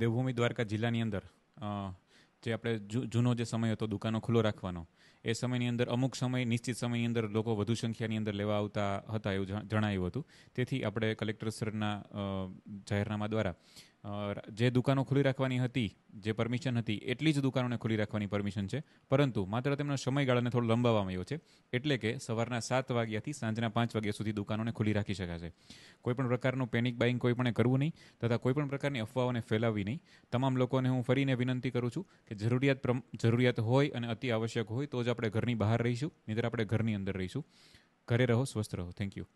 દેવભૂમિ દ્વારકા જિલ્લાની અંદર જે આપણે જૂનો જે સમય હતો દુકાનો ખુલ્લો રાખવાનો એ સમયની અંદર અમુક સમય નિશ્ચિત સમયની અંદર લોકો વધુ સંખ્યાની અંદર લેવા આવતા હતા એવું જણાયું હતું તેથી આપણે કલેક્ટર જાહેરનામા દ્વારા જે દુકાનો ખુલ્લી રાખવાની હતી જે પરમિશન હતી એટલી જ દુકાનોને ખુલ્લી રાખવાની પરમિશન છે પરંતુ માત્ર તેમના સમયગાળાને થોડો લંબાવવામાં આવ્યો છે એટલે કે સવારના સાત વાગ્યાથી સાંજના પાંચ વાગ્યા સુધી દુકાનોને ખુલ્લી રાખી શકાશે કોઈપણ પ્રકારનું પેનિક બાઇંગ કોઈપણે કરવું નહીં તથા કોઈપણ પ્રકારની અફવાઓને ફેલાવવી નહીં તમામ લોકોને હું ફરીને વિનંતી કરું છું કે જરૂરિયાત જરૂરિયાત હોય અને અતિ આવશ્યક હોય તો જ આપણે ઘરની બહાર રહીશું નહીં આપણે ઘરની અંદર રહીશું ઘરે રહો સ્વસ્થ રહો થેન્ક યુ